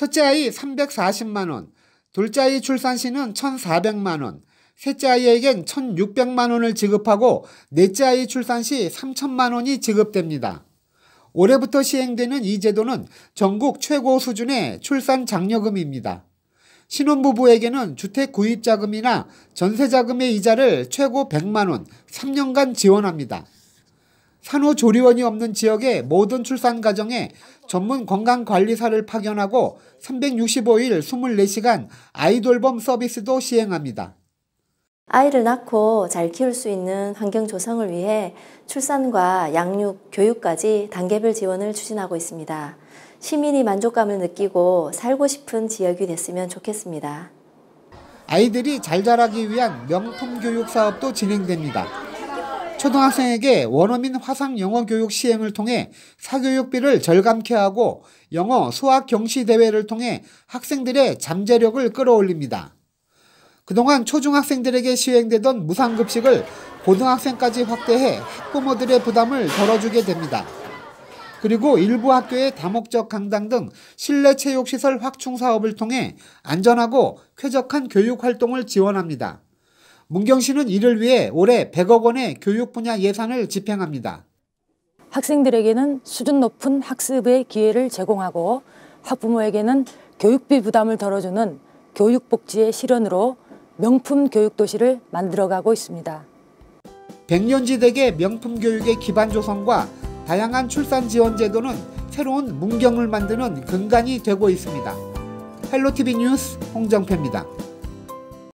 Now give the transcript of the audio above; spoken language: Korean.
첫째 아이 340만원, 둘째 아이 출산시는 1,400만원, 셋째 아이에겐 1,600만원을 지급하고 넷째 아이 출산시 3천만원이 지급됩니다. 올해부터 시행되는 이 제도는 전국 최고 수준의 출산 장려금입니다. 신혼부부에게는 주택 구입자금이나 전세자금의 이자를 최고 100만원 3년간 지원합니다. 산후조리원이 없는 지역의 모든 출산 가정에 전문 건강관리사를 파견하고 365일 24시간 아이돌봄 서비스도 시행합니다. 아이를 낳고 잘 키울 수 있는 환경 조성을 위해 출산과 양육, 교육까지 단계별 지원을 추진하고 있습니다. 시민이 만족감을 느끼고 살고 싶은 지역이 됐으면 좋겠습니다. 아이들이 잘 자라기 위한 명품 교육 사업도 진행됩니다. 초등학생에게 원어민 화상 영어 교육 시행을 통해 사교육비를 절감케 하고 영어 수학 경시 대회를 통해 학생들의 잠재력을 끌어올립니다. 그동안 초중학생들에게 시행되던 무상급식을 고등학생까지 확대해 학부모들의 부담을 덜어주게 됩니다. 그리고 일부 학교의 다목적 강당 등 실내 체육시설 확충 사업을 통해 안전하고 쾌적한 교육 활동을 지원합니다. 문경시는 이를 위해 올해 100억 원의 교육 분야 예산을 집행합니다. 학생들에게는 수준 높은 학습의 기회를 제공하고 학부모에게는 교육비 부담을 덜어주는 교육복지의 실현으로 명품 교육도시를 만들어가고 있습니다. 백년지대계 명품 교육의 기반 조성과 다양한 출산 지원 제도는 새로운 문경을 만드는 근간이 되고 있습니다. 헬로티비 뉴스 홍정표입니다.